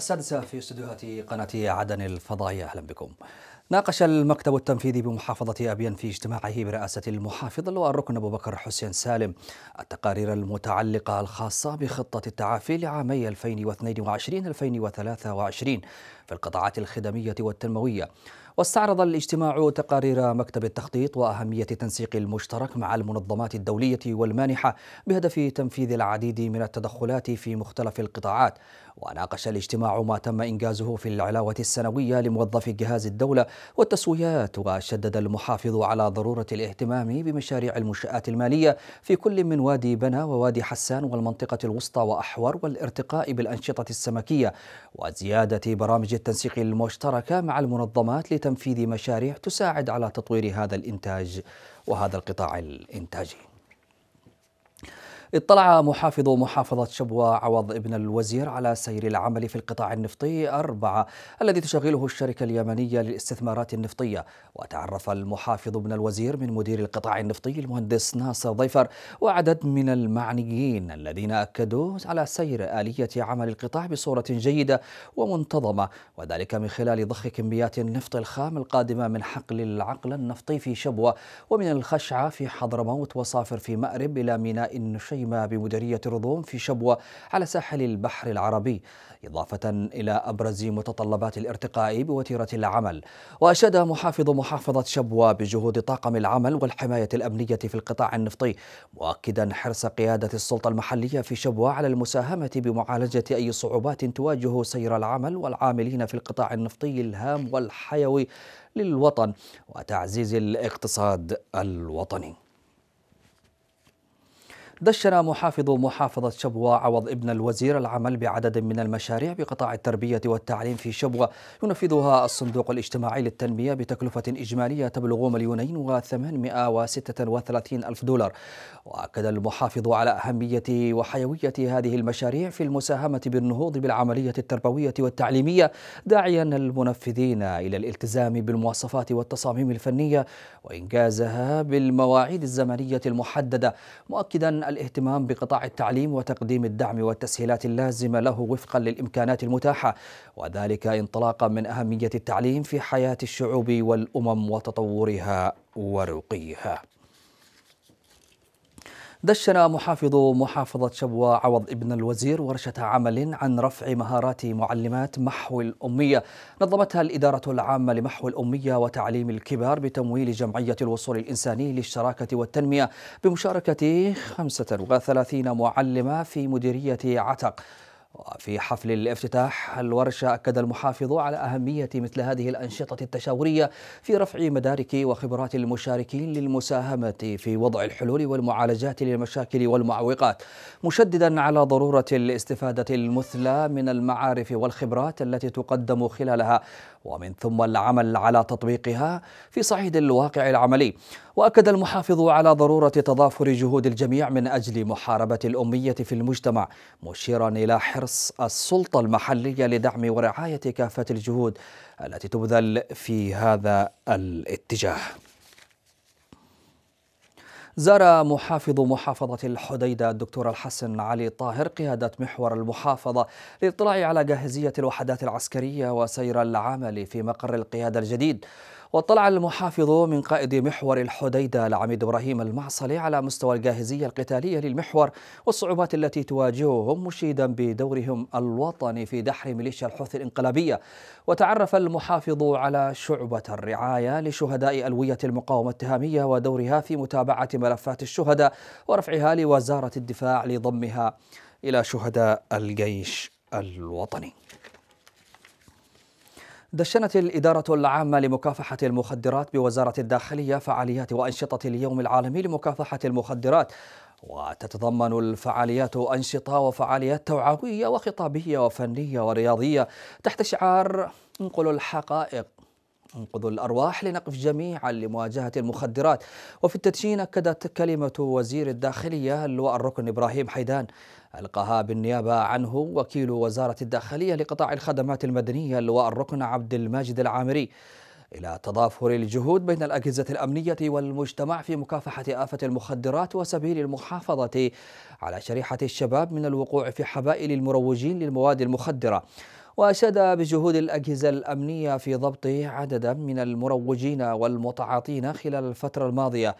السادسة في استديوهات قناة عدن الفضائية أهلا بكم ناقش المكتب التنفيذي بمحافظة أبين في اجتماعه برئاسة المحافظ الركن أبو بكر حسين سالم التقارير المتعلقة الخاصة بخطة التعافي لعامي 2022-2023 في القطاعات الخدمية والتنموية واستعرض الاجتماع تقارير مكتب التخطيط وأهمية التنسيق المشترك مع المنظمات الدولية والمانحة بهدف تنفيذ العديد من التدخلات في مختلف القطاعات وناقش الاجتماع ما تم إنجازه في العلاوة السنوية لموظفي جهاز الدولة والتسويات وشدد المحافظ على ضرورة الاهتمام بمشاريع المنشآت المالية في كل من وادي بنا ووادي حسان والمنطقة الوسطى وأحور والارتقاء بالأنشطة السمكية وزيادة برامج التنسيق المشتركة مع المنظمات لتنفيذ تنفيذ مشاريع تساعد على تطوير هذا الانتاج وهذا القطاع الانتاجي اطلع محافظ محافظة شبوة عوض ابن الوزير على سير العمل في القطاع النفطي أربعة الذي تشغله الشركة اليمنية للاستثمارات النفطية وتعرف المحافظ ابن الوزير من مدير القطاع النفطي المهندس ناصر ضيفر وعدد من المعنيين الذين أكدوا على سير آلية عمل القطاع بصورة جيدة ومنتظمة وذلك من خلال ضخ كميات النفط الخام القادمة من حقل العقل النفطي في شبوة ومن الخشعة في حضرموت وصافر في مأرب إلى ميناء النشي قيمة بمديرية رضوم في شبوة على ساحل البحر العربي إضافة إلى أبرز متطلبات الارتقاء بوتيرة العمل وأشاد محافظ محافظة شبوة بجهود طاقم العمل والحماية الأمنية في القطاع النفطي مؤكدا حرص قيادة السلطة المحلية في شبوة على المساهمة بمعالجة أي صعوبات تواجه سير العمل والعاملين في القطاع النفطي الهام والحيوي للوطن وتعزيز الاقتصاد الوطني دشن محافظ محافظة شبوة عوض ابن الوزير العمل بعدد من المشاريع بقطاع التربية والتعليم في شبوة ينفذها الصندوق الاجتماعي للتنمية بتكلفة إجمالية تبلغ مليونين و836 ألف دولار وأكد المحافظ على أهمية وحيوية هذه المشاريع في المساهمة بالنهوض بالعملية التربوية والتعليمية داعيا المنفذين إلى الالتزام بالمواصفات والتصاميم الفنية وإنجازها بالمواعيد الزمنية المحددة مؤكدا الاهتمام بقطاع التعليم وتقديم الدعم والتسهيلات اللازمة له وفقا للإمكانات المتاحة وذلك انطلاقا من أهمية التعليم في حياة الشعوب والأمم وتطورها ورقيها دشن محافظ محافظة شبوة عوض ابن الوزير ورشة عمل عن رفع مهارات معلمات محو الأمية نظمتها الإدارة العامة لمحو الأمية وتعليم الكبار بتمويل جمعية الوصول الإنساني للشراكة والتنمية بمشاركة 35 معلمة في مديرية عتق وفي حفل الافتتاح الورشة أكد المحافظ على أهمية مثل هذه الأنشطة التشاورية في رفع مدارك وخبرات المشاركين للمساهمة في وضع الحلول والمعالجات للمشاكل والمعوقات مشددا على ضرورة الاستفادة المثلى من المعارف والخبرات التي تقدم خلالها ومن ثم العمل على تطبيقها في صعيد الواقع العملي واكد المحافظ على ضروره تضافر جهود الجميع من اجل محاربه الاميه في المجتمع مشيرا الى حرص السلطه المحليه لدعم ورعايه كافه الجهود التي تبذل في هذا الاتجاه زار محافظ محافظة الحديدة الدكتور الحسن علي طاهر قيادة محور المحافظة للاطلاع على جاهزية الوحدات العسكرية وسير العمل في مقر القيادة الجديد واطلع المحافظ من قائد محور الحديدة العميد إبراهيم المعصلي على مستوى الجاهزية القتالية للمحور والصعوبات التي تواجههم مشيدا بدورهم الوطني في دحر ميليشيا الحوثي الانقلابية وتعرف المحافظ على شعبة الرعاية لشهداء ألوية المقاومة التهامية ودورها في متابعة ملفات الشهداء ورفعها لوزارة الدفاع لضمها إلى شهداء الجيش الوطني دشنت الإدارة العامة لمكافحة المخدرات بوزارة الداخلية فعاليات وأنشطة اليوم العالمي لمكافحة المخدرات وتتضمن الفعاليات أنشطة وفعاليات توعوية وخطابية وفنية ورياضية تحت شعار انقلوا الحقائق انقذوا الأرواح لنقف جميعا لمواجهة المخدرات وفي التدشين أكدت كلمة وزير الداخلية اللواء الركن إبراهيم حيدان ألقاها بالنيابة عنه وكيل وزارة الداخلية لقطاع الخدمات المدنية اللواء الركن عبد الماجد العامري إلى تضافر الجهود بين الأجهزة الأمنية والمجتمع في مكافحة آفة المخدرات وسبيل المحافظة على شريحة الشباب من الوقوع في حبائل المروجين للمواد المخدرة وأشاد بجهود الأجهزة الأمنية في ضبط عددا من المروجين والمتعاطين خلال الفترة الماضية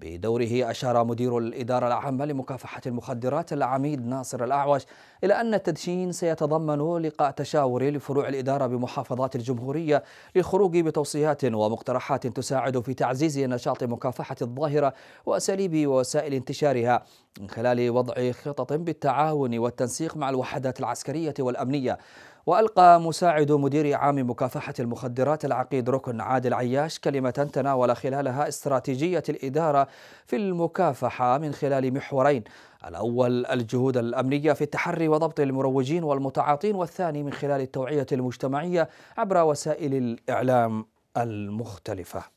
بدوره أشار مدير الإدارة العامة لمكافحة المخدرات العميد ناصر الأعوج إلى أن التدشين سيتضمن لقاء تشاوري لفروع الإدارة بمحافظات الجمهورية للخروج بتوصيات ومقترحات تساعد في تعزيز نشاط مكافحة الظاهرة وأساليب ووسائل انتشارها من خلال وضع خطط بالتعاون والتنسيق مع الوحدات العسكرية والأمنية وألقى مساعد مدير عام مكافحة المخدرات العقيد ركن عادل عياش كلمة تناول خلالها استراتيجية الإدارة في المكافحة من خلال محورين الأول الجهود الأمنية في التحري وضبط المروجين والمتعاطين والثاني من خلال التوعية المجتمعية عبر وسائل الإعلام المختلفة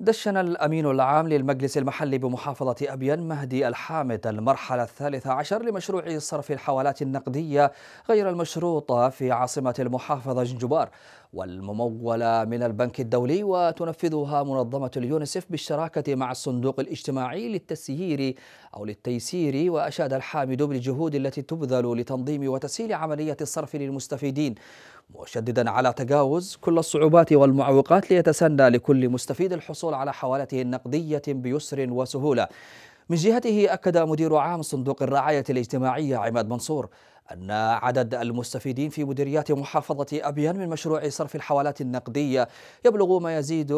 دشن الأمين العام للمجلس المحلي بمحافظة أبين مهدي الحامد المرحلة الثالثة عشر لمشروع صرف الحوالات النقدية غير المشروطة في عاصمة المحافظة جنجبار والممولة من البنك الدولي وتنفذها منظمة اليونسف بالشراكة مع الصندوق الاجتماعي للتسيير أو للتيسير وأشاد الحامد بالجهود التي تبذل لتنظيم وتسهيل عملية الصرف للمستفيدين مشددا على تجاوز كل الصعوبات والمعوقات ليتسنى لكل مستفيد الحصول على حوالته النقدية بيسر وسهولة من جهته أكد مدير عام صندوق الرعاية الاجتماعية عماد منصور أن عدد المستفيدين في مديريات محافظة أبيان من مشروع صرف الحوالات النقدية يبلغ ما يزيد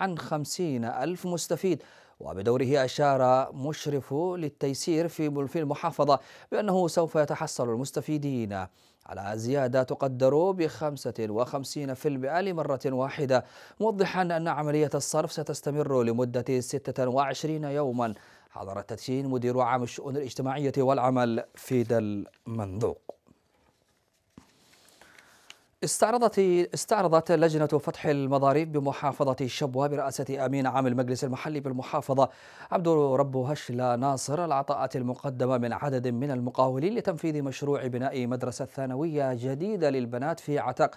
عن خمسين ألف مستفيد وبدوره أشار مشرف للتيسير في المحافظة بأنه سوف يتحصل المستفيدين على زيادة تقدر ب 55% لمرة واحدة موضحا أن عملية الصرف ستستمر لمدة 26 يوما حضر التدشين مدير عام الشؤون الاجتماعية والعمل فيدل منذوق استعرضت استعرضت لجنة فتح المضاريب بمحافظة شبوة برئاسة أمين عام المجلس المحلي بالمحافظة عبد رب هشلا ناصر العطاءات المقدمة من عدد من المقاولين لتنفيذ مشروع بناء مدرسة ثانوية جديدة للبنات في عتق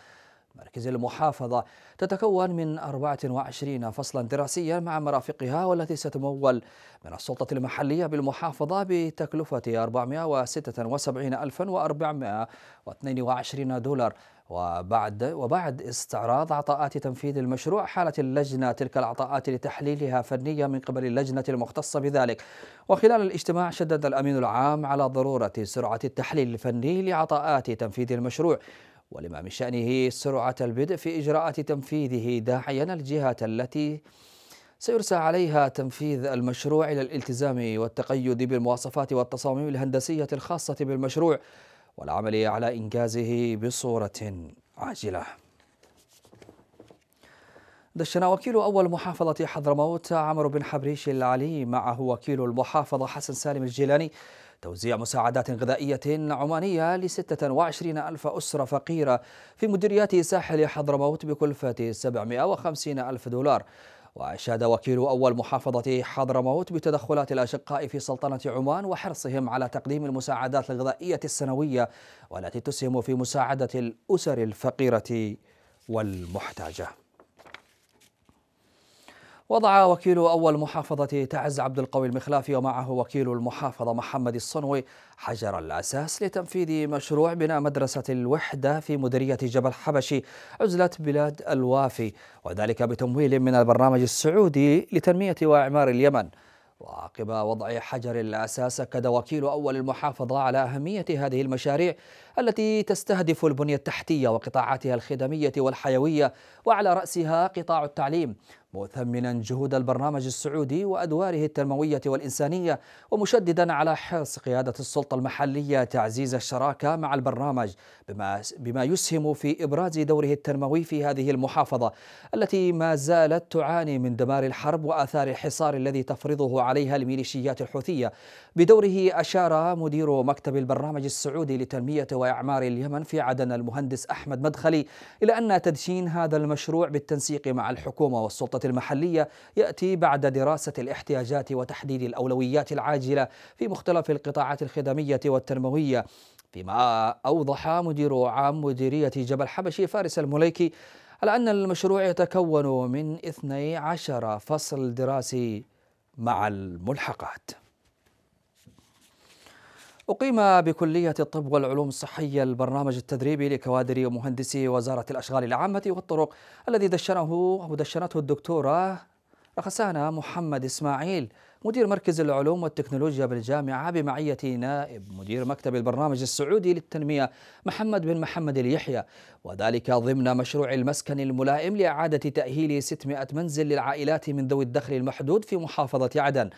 مركز المحافظة تتكون من 24 فصلا دراسيا مع مرافقها والتي ستمول من السلطة المحلية بالمحافظة بتكلفة 476422 دولار وبعد وبعد استعراض عطاءات تنفيذ المشروع حالت اللجنة تلك العطاءات لتحليلها فنيا من قبل اللجنة المختصة بذلك وخلال الاجتماع شدد الأمين العام على ضرورة سرعة التحليل الفني لعطاءات تنفيذ المشروع ولما من شأنه سرعة البدء في إجراءات تنفيذه داعيا الجهات التي سيرسى عليها تنفيذ المشروع إلى الالتزام والتقيد بالمواصفات والتصاميم الهندسية الخاصة بالمشروع والعمل على إنجازه بصورة عاجلة دشن وكيل أول محافظة حضرموت عمرو بن حبريش العلي معه وكيل المحافظة حسن سالم الجيلاني توزيع مساعدات غذائية عمانية ل 26 ألف أسرة فقيرة في مديريات ساحل حضرموت بكلفة 750 ألف دولار وأشاد وكيل أول محافظة حضرموت بتدخلات الأشقاء في سلطنة عمان وحرصهم على تقديم المساعدات الغذائية السنوية والتي تسهم في مساعدة الأسر الفقيرة والمحتاجة وضع وكيل أول محافظة تعز عبد القوي المخلافي ومعه وكيل المحافظة محمد الصنوي حجر الأساس لتنفيذ مشروع بناء مدرسة الوحدة في مديرية جبل حبشي عزلة بلاد الوافي وذلك بتمويل من البرنامج السعودي لتنمية وإعمار اليمن وعقب وضع حجر الأساس أكد وكيل أول المحافظة على أهمية هذه المشاريع التي تستهدف البنية التحتية وقطاعاتها الخدمية والحيوية وعلى رأسها قطاع التعليم مثمنا جهود البرنامج السعودي وأدواره التنموية والإنسانية ومشددا على حرص قيادة السلطة المحلية تعزيز الشراكة مع البرنامج بما, بما يسهم في إبراز دوره التنموي في هذه المحافظة التي ما زالت تعاني من دمار الحرب وآثار الحصار الذي تفرضه عليها الميليشيات الحوثية بدوره أشار مدير مكتب البرنامج السعودي لتنمية وإعمار اليمن في عدن المهندس أحمد مدخلي إلى أن تدشين هذا المشروع بالتنسيق مع الحكومة والسلطة المحلية يأتي بعد دراسة الاحتياجات وتحديد الأولويات العاجلة في مختلف القطاعات الخدمية والتنموية فيما أوضح مدير عام مديرية جبل حبشي فارس المليكي على أن المشروع يتكون من 12 فصل دراسي مع الملحقات أقيم بكلية الطب والعلوم الصحية البرنامج التدريبي لكوادر ومهندسي وزارة الأشغال العامة والطرق الذي دشنه أو دشنته الدكتورة رخسانة محمد إسماعيل مدير مركز العلوم والتكنولوجيا بالجامعة بمعية نائب مدير مكتب البرنامج السعودي للتنمية محمد بن محمد اليحيى وذلك ضمن مشروع المسكن الملائم لإعادة تأهيل 600 منزل للعائلات من ذوي الدخل المحدود في محافظة عدن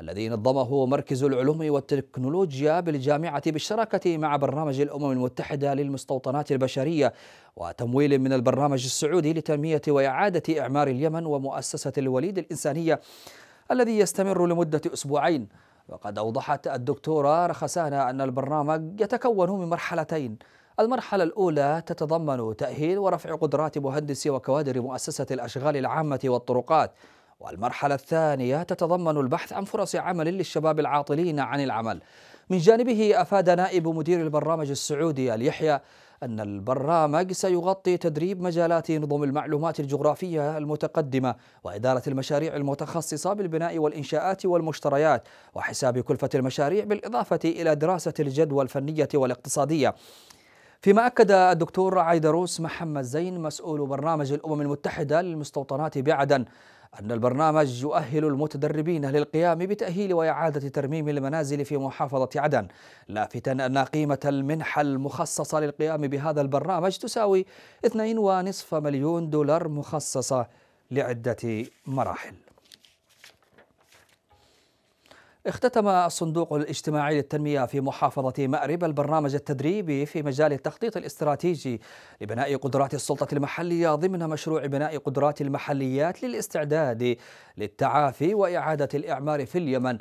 الذي نظمه مركز العلوم والتكنولوجيا بالجامعة بالشراكة مع برنامج الأمم المتحدة للمستوطنات البشرية وتمويل من البرنامج السعودي لتنمية وإعادة إعمار اليمن ومؤسسة الوليد الإنسانية الذي يستمر لمدة أسبوعين وقد أوضحت الدكتورة رخسانة أن البرنامج يتكون من مرحلتين المرحلة الأولى تتضمن تأهيل ورفع قدرات مهندسي وكوادر مؤسسة الأشغال العامة والطرقات والمرحلة الثانية تتضمن البحث عن فرص عمل للشباب العاطلين عن العمل من جانبه أفاد نائب مدير البرنامج السعودي اليحيى أن البرنامج سيغطي تدريب مجالات نظم المعلومات الجغرافية المتقدمة وإدارة المشاريع المتخصصة بالبناء والإنشاءات والمشتريات وحساب كلفة المشاريع بالإضافة إلى دراسة الجدوى الفنية والاقتصادية فيما أكد الدكتور عيدروس محمد زين مسؤول برنامج الأمم المتحدة للمستوطنات بعدن أن البرنامج يؤهل المتدربين للقيام بتأهيل وإعادة ترميم المنازل في محافظة عدن لافتا أن قيمة المنحة المخصصة للقيام بهذا البرنامج تساوي 2.5 مليون دولار مخصصة لعدة مراحل اختتم الصندوق الاجتماعي للتنمية في محافظة مأرب البرنامج التدريبي في مجال التخطيط الاستراتيجي لبناء قدرات السلطة المحلية ضمن مشروع بناء قدرات المحليات للاستعداد للتعافي وإعادة الإعمار في اليمن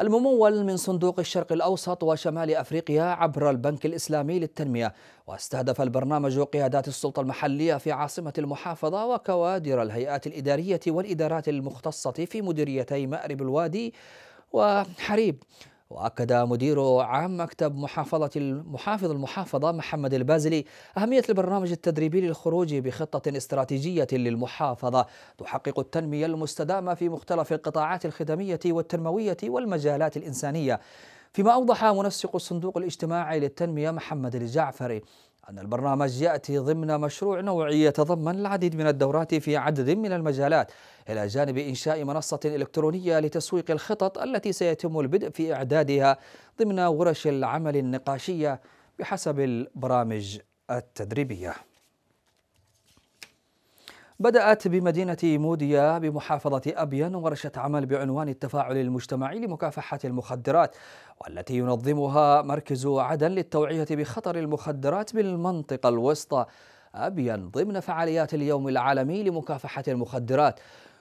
الممول من صندوق الشرق الأوسط وشمال أفريقيا عبر البنك الإسلامي للتنمية واستهدف البرنامج قيادات السلطة المحلية في عاصمة المحافظة وكوادر الهيئات الإدارية والإدارات المختصة في مديريتي مأرب الوادي وحريب وأكد مدير عام مكتب محافظة المحافظ المحافظة محمد البازلي أهمية البرنامج التدريبي للخروج بخطة استراتيجية للمحافظة تحقق التنمية المستدامة في مختلف القطاعات الخدمية والتنموية والمجالات الإنسانية فيما أوضح منسق الصندوق الاجتماعي للتنمية محمد الجعفري أن البرنامج يأتي ضمن مشروع نوعي يتضمن العديد من الدورات في عدد من المجالات إلى جانب إنشاء منصة إلكترونية لتسويق الخطط التي سيتم البدء في إعدادها ضمن ورش العمل النقاشية بحسب البرامج التدريبية بدأت بمدينة موديا بمحافظة أبين ورشة عمل بعنوان التفاعل المجتمعي لمكافحة المخدرات والتي ينظمها مركز عدن للتوعية بخطر المخدرات بالمنطقة الوسطى أبين ضمن فعاليات اليوم العالمي لمكافحة المخدرات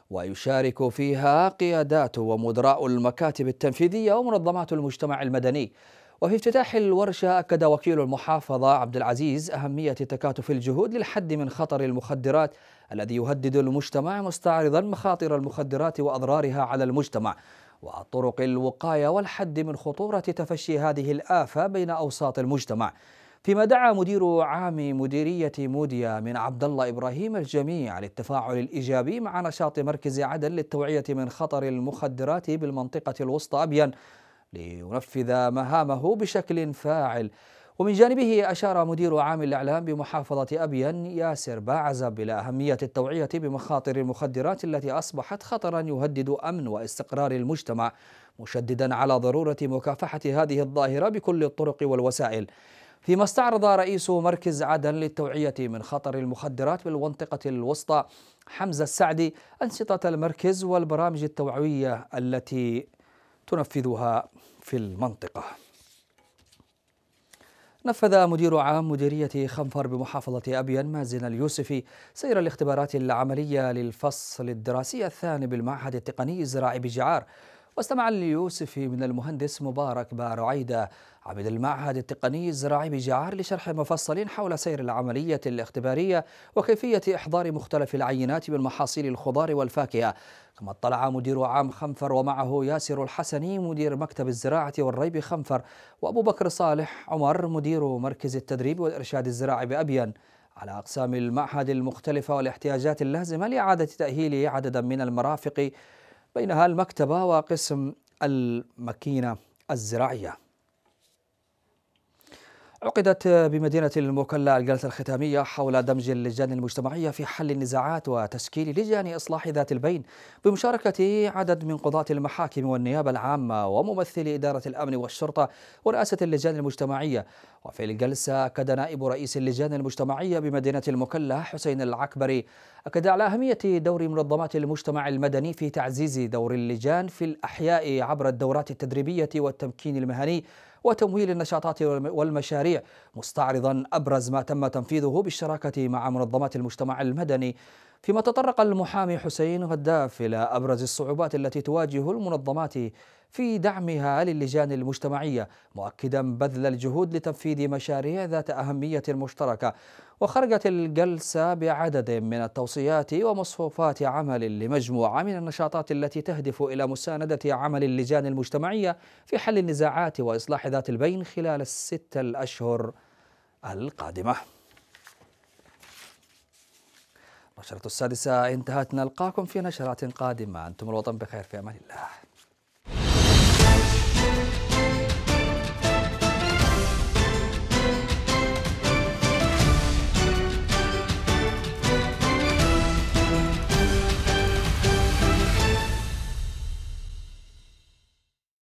ويشارك فيها قيادات ومدراء المكاتب التنفيذية ومنظمات المجتمع المدني وفي افتتاح الورشة أكد وكيل المحافظة عبد العزيز أهمية تكاتف الجهود للحد من خطر المخدرات الذي يهدد المجتمع مستعرضا مخاطر المخدرات وأضرارها على المجتمع وطرق الوقاية والحد من خطورة تفشي هذه الآفة بين أوساط المجتمع فيما دعا مدير عام مديرية موديا من عبد الله إبراهيم الجميع للتفاعل الإيجابي مع نشاط مركز عدن للتوعية من خطر المخدرات بالمنطقة الوسطى أبين لينفذ مهامه بشكل فاعل ومن جانبه أشار مدير عام الإعلام بمحافظة أبين ياسر باعزب إلى أهمية التوعية بمخاطر المخدرات التي أصبحت خطرا يهدد أمن واستقرار المجتمع مشددا على ضرورة مكافحة هذه الظاهرة بكل الطرق والوسائل فيما استعرض رئيس مركز عدن للتوعية من خطر المخدرات بالمنطقة الوسطى حمزة السعدي أنشطة المركز والبرامج التوعوية التي تنفذها في المنطقة نفذ مدير عام مديرية خنفر بمحافظة أبين مازن اليوسفي سير الاختبارات العملية للفصل الدراسي الثاني بالمعهد التقني الزراعي بجعار واستمع ليوسف من المهندس مبارك بارعيدة عميد المعهد التقني الزراعي بجعار لشرح مفصل حول سير العملية الاختبارية وكيفية إحضار مختلف العينات من محاصيل الخضار والفاكهة كما اطلع مدير عام خنفر ومعه ياسر الحسني مدير مكتب الزراعة والري بخنفر وأبو بكر صالح عمر مدير مركز التدريب والإرشاد الزراعي بأبين على أقسام المعهد المختلفة والاحتياجات اللازمة لإعادة تأهيل عددا من المرافق بينها المكتبة وقسم الماكينة الزراعية عقدت بمدينة المكلا الجلسة الختامية حول دمج اللجان المجتمعية في حل النزاعات وتشكيل لجان إصلاح ذات البين بمشاركة عدد من قضاة المحاكم والنيابة العامة وممثلي إدارة الأمن والشرطة ورئاسة اللجان المجتمعية وفي الجلسة أكد نائب رئيس اللجان المجتمعية بمدينة المكلا حسين العكبري أكد على أهمية دور منظمات المجتمع المدني في تعزيز دور اللجان في الأحياء عبر الدورات التدريبية والتمكين المهني وتمويل النشاطات والمشاريع مستعرضا أبرز ما تم تنفيذه بالشراكة مع منظمات المجتمع المدني فيما تطرق المحامي حسين غداف إلى أبرز الصعوبات التي تواجه المنظمات في دعمها للجان المجتمعية مؤكدا بذل الجهود لتنفيذ مشاريع ذات أهمية مشتركة وخرجت الجلسة بعدد من التوصيات ومصفوفات عمل لمجموعة من النشاطات التي تهدف إلى مساندة عمل اللجان المجتمعية في حل النزاعات وإصلاح ذات البين خلال الستة الأشهر القادمة نشرة السادسة انتهت نلقاكم في نشرات قادمة أنتم الوطن بخير في أمان الله